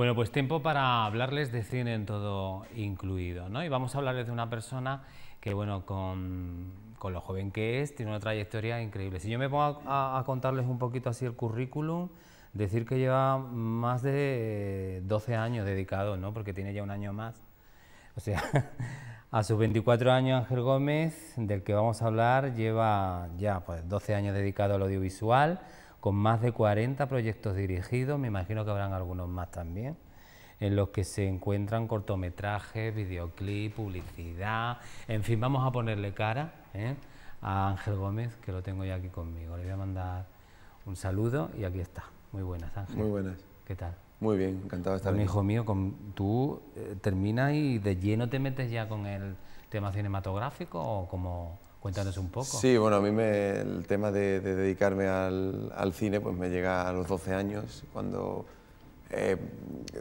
Bueno, pues tiempo para hablarles de cine en todo incluido, ¿no? Y vamos a hablarles de una persona que, bueno, con, lo joven que es, tiene una trayectoria increíble. Si yo me pongo a, contarles un poquito así el currículum, decir que lleva más de 12 años dedicado, ¿no? Porque tiene ya un año más. O sea, a sus 24 años Ángel Gómez, del que vamos a hablar, lleva ya pues 12 años dedicado al audiovisual, con más de 40 proyectos dirigidos, me imagino que habrán algunos más también, en los que se encuentran cortometrajes, videoclip, publicidad, en fin, vamos a ponerle cara ¿eh? a Ángel Gómez, que lo tengo ya aquí conmigo. Le voy a mandar un saludo y aquí está. Muy buenas, Ángel. Muy buenas. ¿Qué tal? Muy bien, encantado de estar hijo mío, con, tú eh, terminas y de lleno te metes ya con el tema cinematográfico o como... Cuéntanos un poco. Sí, bueno, a mí me, el tema de, dedicarme al, cine pues me llega a los 12 años, cuando eh,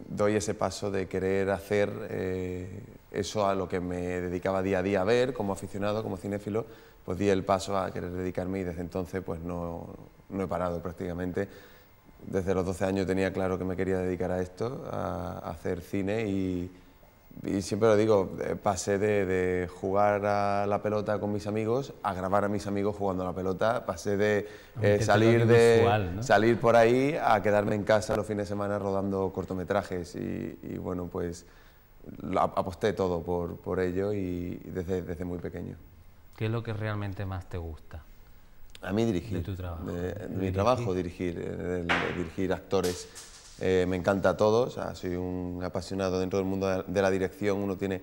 doy ese paso de querer hacer eh, eso a lo que me dedicaba día a día a ver como aficionado, como cinéfilo, pues di el paso a querer dedicarme y desde entonces pues no, no he parado prácticamente. Desde los 12 años tenía claro que me quería dedicar a esto, a hacer cine y y siempre lo digo, eh, pasé de, jugar a la pelota con mis amigos a grabar a mis amigos jugando a la pelota, pasé de eh, salir, de salir por ahí a quedarme en casa los fines de semana rodando cortometrajes y, bueno, pues aposté todo por, por ello y, desde, desde, muy pequeño. ¿Qué es lo que realmente más te gusta? A mí dirigir. De tu trabajo. mi trabajo, dirigir, dirigir eh, actores eh, me encanta a todos, soy un apasionado dentro del mundo de la dirección, uno tiene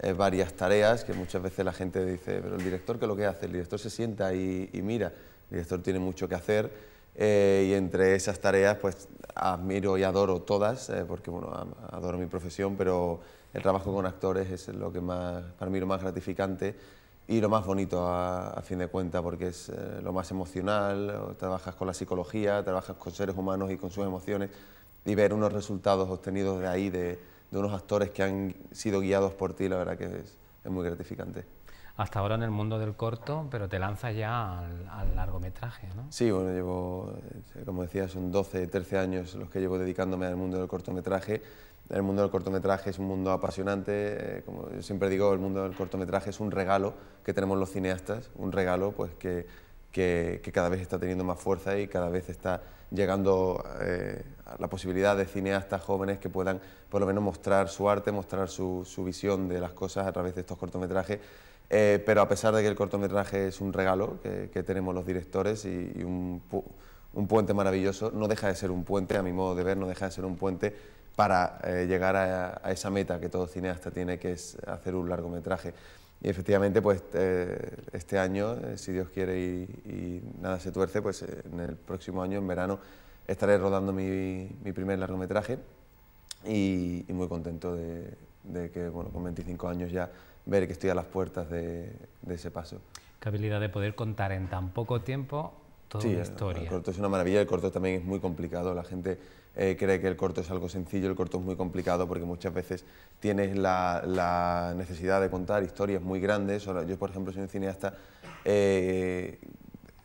eh, varias tareas que muchas veces la gente dice, pero el director, ¿qué es lo que hace? El director se sienta y, mira, el director tiene mucho que hacer eh, y entre esas tareas pues admiro y adoro todas, porque bueno, adoro mi profesión, pero el trabajo con actores es lo que más, para mí lo más gratificante y lo más bonito a, a fin de cuentas, porque es lo más emocional, trabajas con la psicología, trabajas con seres humanos y con sus emociones, y ver unos resultados obtenidos de ahí, de, unos actores que han sido guiados por ti, la verdad que es, muy gratificante hasta ahora en el mundo del corto, pero te lanzas ya al, largometraje, ¿no? Sí, bueno, llevo, eh, como decía, son 12, 13 años los que llevo dedicándome al mundo del cortometraje. El mundo del cortometraje es un mundo apasionante, eh, como siempre digo, el mundo del cortometraje es un regalo que tenemos los cineastas, un regalo pues que que, cada vez está teniendo más fuerza y cada vez está llegando eh, la posibilidad de cineastas jóvenes que puedan por lo menos mostrar su arte, mostrar su, visión de las cosas a través de estos cortometrajes. Eh, pero a pesar de que el cortometraje es un regalo que, tenemos los directores y, un, puente maravilloso, no deja de ser un puente, a mi modo de ver, no deja de ser un puente para eh, llegar a, a esa meta que todo cineasta tiene, que es hacer un largometraje. Y efectivamente, pues eh, este año, eh, si Dios quiere y, nada se tuerce, pues eh, en el próximo año, en verano, estaré rodando mi, primer largometraje y, muy contento de, que, bueno, con 25 años ya, ver que estoy a las puertas de, de ese paso. Qué habilidad de poder contar en tan poco tiempo sí, El corto es una maravilla, el corto también es muy complicado. La gente eh, cree que el corto es algo sencillo, el corto es muy complicado porque muchas veces tienes la, necesidad de contar historias muy grandes. yo, por ejemplo, soy un cineasta eh,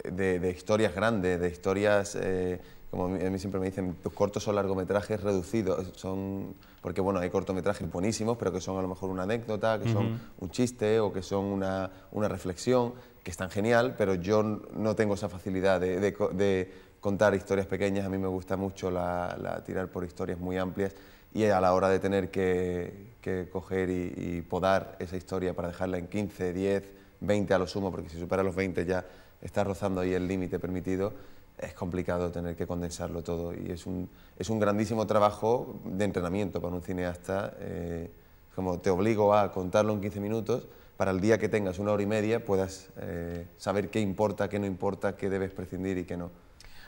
de, historias grandes, de historias... Eh, como a mí siempre me dicen, tus cortos son largometrajes reducidos, son porque bueno, hay cortometrajes buenísimos, pero que son a lo mejor una anécdota, que son un chiste o que son una reflexión que están genial, pero yo no tengo esa facilidad de, contar historias pequeñas. A mí me gusta mucho la, tirar por historias muy amplias y a la hora de tener que, coger y, podar esa historia para dejarla en 15, 10, 20 a lo sumo, porque si supera los 20 ya está rozando ahí el límite permitido, es complicado tener que condensarlo todo y es un, es un grandísimo trabajo de entrenamiento para un cineasta. Eh, como te obligo a contarlo en 15 minutos, para el día que tengas una hora y media puedas eh, saber qué importa, qué no importa, qué debes prescindir y qué no.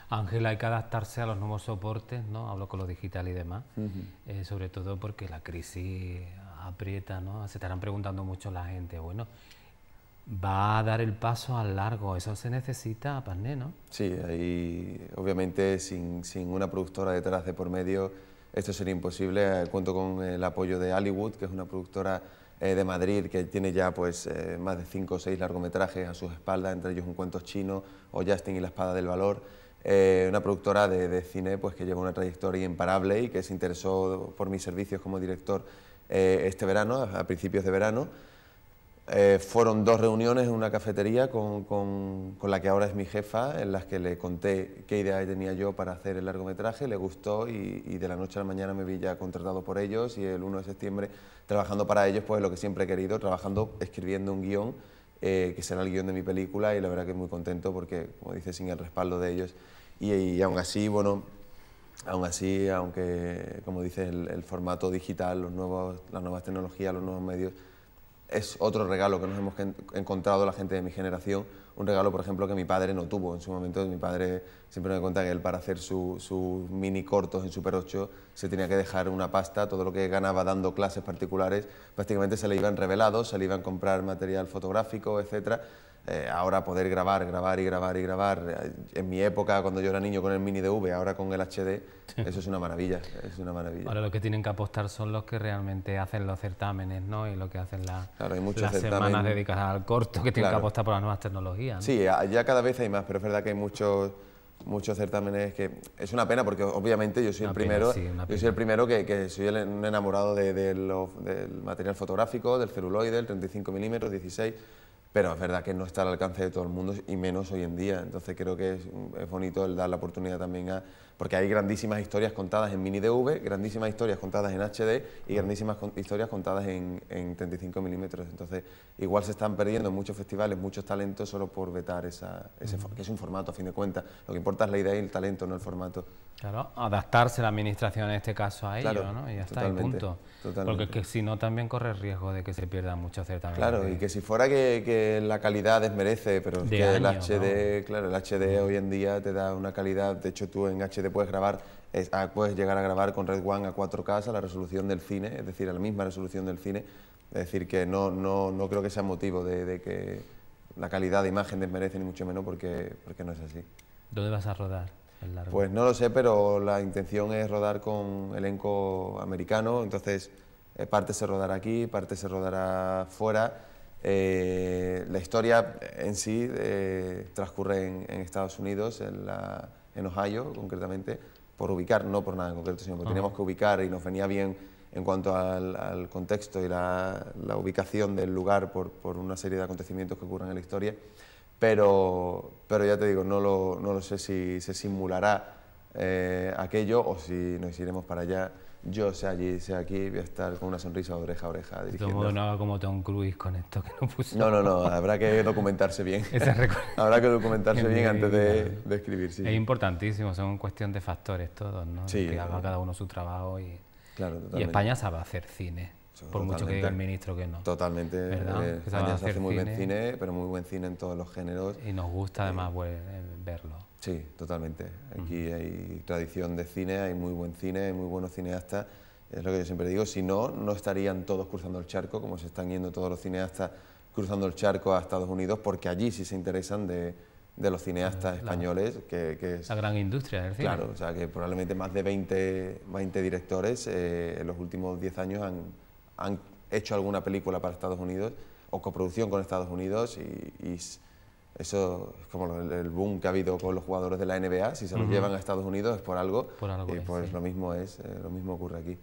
Ángel, hay que adaptarse a los nuevos soportes, ¿no? Hablo con lo digital y demás, eh, sobre todo porque la crisis aprieta, ¿no? Se estarán preguntando mucho la gente, bueno, va a dar el paso al largo, eso se necesita ¿no? Sí, ahí obviamente sin, sin, una productora detrás de por medio esto sería imposible, eh, cuento con el apoyo de Hollywood, que es una productora eh, de Madrid, que tiene ya pues eh, más de cinco o seis largometrajes a sus espaldas, entre ellos Un cuento chino o Justin y la espada del valor. Eh, una productora de, cine pues, que lleva una trayectoria imparable y que se interesó por mis servicios como director este verano, a principios de verano. Eh, fueron dos reuniones en una cafetería con, la que ahora es mi jefa, en las que le conté qué idea tenía yo para hacer el largometraje, le gustó y, de la noche a la mañana me vi ya contratado por ellos y el 1 de septiembre trabajando para ellos, pues lo que siempre he querido, trabajando, escribiendo un guión, eh, que será el guión de mi película y la verdad que muy contento porque, como dice, sin el respaldo de ellos. Y, aún así, bueno, aún así, aunque, como dices, el, formato digital, los nuevos, las nuevas tecnologías, los nuevos medios, es otro regalo que nos hemos encontrado la gente de mi generación, un regalo, por ejemplo, que mi padre no tuvo en su momento. Mi padre siempre me cuenta que él para hacer sus mini cortos en Super 8 se tenía que dejar una pasta, todo lo que ganaba dando clases particulares prácticamente se le iban revelados, se le iban a comprar material fotográfico, etc., eh, ahora poder grabar, grabar y grabar y grabar. Eh, en mi época, cuando yo era niño con el mini DV, ahora con el HD, eso es una maravilla, es una maravilla. Ahora lo que tienen que apostar son los que realmente hacen los certámenes, ¿no? Y lo que hacen hay las semanas dedicadas al corto, que tienen que apostar por las nuevas tecnologías. ¿no? Sí, ya cada vez hay más, pero es verdad que hay muchos muchos certámenes que es una pena porque obviamente yo soy el primero yo soy el primero que, soy enamorado de, del material fotográfico del celuloide del 35 milímetros 16 pero es verdad que no está al alcance de todo el mundo y menos hoy en día. Entonces creo que es, bonito el dar la oportunidad también a... Porque hay grandísimas historias contadas en mini DV, grandísimas historias contadas en HD y mm. grandísimas historias contadas en, 35 milímetros. Entonces igual se están perdiendo muchos festivales muchos talentos solo por vetar esa, ese, mm. que es un formato a fin de cuentas. Lo que importa es la idea y el talento, no el formato. Claro, adaptarse la administración en este caso a ello, claro, ¿no? Y ya está, el punto. Porque que si no también corre el riesgo de que se pierdan muchos certamen. Claro, y que si fuera que la calidad desmerece, pero que el HD, claro, el HD hoy en día te da una calidad, de hecho tú en HD puedes grabar, ah, puedes llegar a grabar con Red One a 4K a la resolución del cine, es decir, a la misma resolución del cine, es decir, que no, no, no creo que sea motivo de, que la calidad de imagen desmerece, ni mucho menos porque, porque no es así. ¿Dónde vas a rodar? largo? Pues no lo sé, pero la intención es rodar con elenco americano, entonces eh, parte se rodará aquí, parte se rodará fuera eh, la historia en sí eh, transcurre en, Estados Unidos, en, en, Ohio concretamente, por ubicar, no por nada en concreto, sino porque teníamos que ubicar y nos venía bien en cuanto al, contexto y la, ubicación del lugar por, por, una serie de acontecimientos que ocurren en la historia, pero, pero ya te digo, no lo, no lo sé si se simulará eh, aquello o si nos iremos para allá. Yo sea allí, sea aquí, voy a estar con una sonrisa oreja a oreja. De no haga como Tom Cruise con esto no No, no, habrá que documentarse bien. habrá que documentarse bien antes de, escribir. Es importantísimo, son cuestión de factores todos, ¿no? Sí, que haga cada uno su trabajo y, claro, y España sabe hacer cine. Por mucho que diga el ministro que no. Totalmente. Eh, España hace muy buen cine, pero muy buen cine en todos los géneros. Y nos gusta además eh, pues, verlo. Sí, totalmente. Aquí hay tradición de cine, hay muy buen cine, hay muy buenos cineastas. Es lo que yo siempre digo, si no, no estarían todos cruzando el charco, como se están yendo todos los cineastas cruzando el charco a Estados Unidos, porque allí sí se interesan de, los cineastas españoles. La, que, gran industria del cine. Claro, o sea que probablemente más de 20, 20 directores eh, en los últimos 10 años han, hecho alguna película para Estados Unidos o coproducción con Estados Unidos y eso es como el, boom que ha habido con los jugadores de la NBA, si se los llevan a Estados Unidos es por algo, y pues lo mismo es, eh, lo mismo ocurre aquí.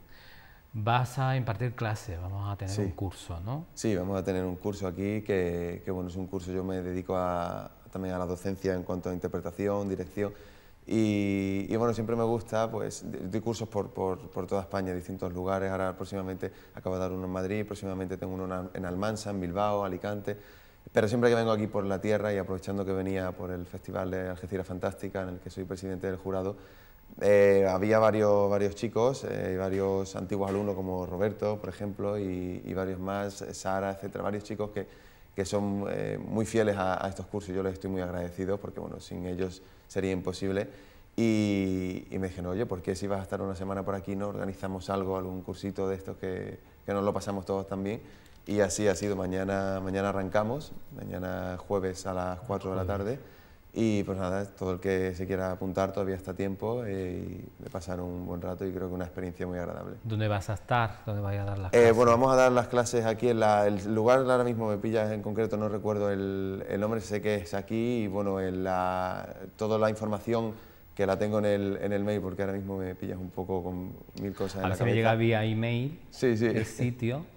Vas a impartir clases, vamos a tener un curso, ¿no? Sí, vamos a tener un curso aquí que, bueno, es un curso, yo me dedico también a la docencia en cuanto a interpretación, dirección, y, bueno, siempre me gusta, pues, doy cursos por, por, toda España, distintos lugares. Ahora próximamente acabo de dar uno en Madrid, próximamente tengo uno en Almansa, en Bilbao, Alicante. Pero siempre que vengo aquí por la tierra y aprovechando que venía por el Festival de Algeciras Fantástica, en el que soy presidente del jurado, eh, había varios, varios chicos, eh, varios antiguos alumnos como Roberto, por ejemplo, y, varios más, eh, Sara, etcétera, varios chicos que, que son eh, muy fieles a, estos cursos. Yo les estoy muy agradecido porque, bueno, sin ellos sería imposible. Y, me dijeron, oye, ¿por qué si vas a estar una semana por aquí no organizamos algo, algún cursito de estos que, que nos lo pasamos todos también? Y así ha sido. Mañana, mañana arrancamos, mañana jueves a las 4 de la tarde. Y pues nada, todo el que se quiera apuntar todavía está tiempo eh, y de pasar un buen rato y creo que una experiencia muy agradable. ¿Dónde vas a estar? ¿Dónde vas a dar las eh, clases? bueno, vamos a dar las clases aquí en el lugar ahora mismo me pillas en concreto, no recuerdo el, nombre, sé que es aquí y bueno, en toda la información que la tengo en el, en el mail porque ahora mismo me pillas un poco con mil cosas en la me llega vía email sí, el sitio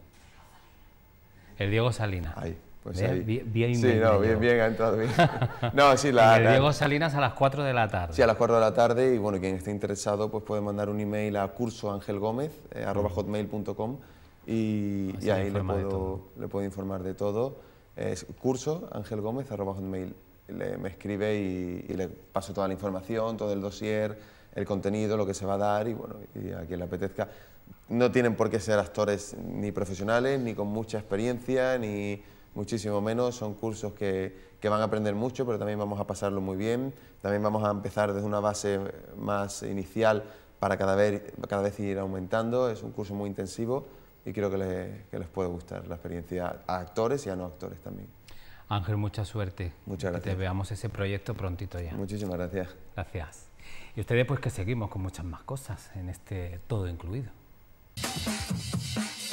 El Diego Salinas. pues Bien, bien Sí, no, bien, bien, ha entrado no, sí, la, el Diego Salinas a las 4 de la tarde. Sí, a las 4 de la tarde y bueno, quien esté interesado pues puede mandar un email a cursoangelgómez.com eh, mm. y, y, ahí le puedo, le puedo informar de todo. Es curso le, me escribe y, le paso toda la información, todo el dossier, el contenido, lo que se va a dar y bueno, y a quien le apetezca no tienen por qué ser actores ni profesionales, ni con mucha experiencia, ni muchísimo menos. Son cursos que, van a aprender mucho, pero también vamos a pasarlo muy bien. También vamos a empezar desde una base más inicial para cada vez, cada vez ir aumentando. Es un curso muy intensivo y creo que les, puede gustar la experiencia a actores y a no actores también. Ángel, mucha suerte. Muchas gracias. Que te veamos ese proyecto prontito ya. Muchísimas gracias. Gracias. Y ustedes pues que seguimos con muchas más cosas en este todo incluido. フフフフ。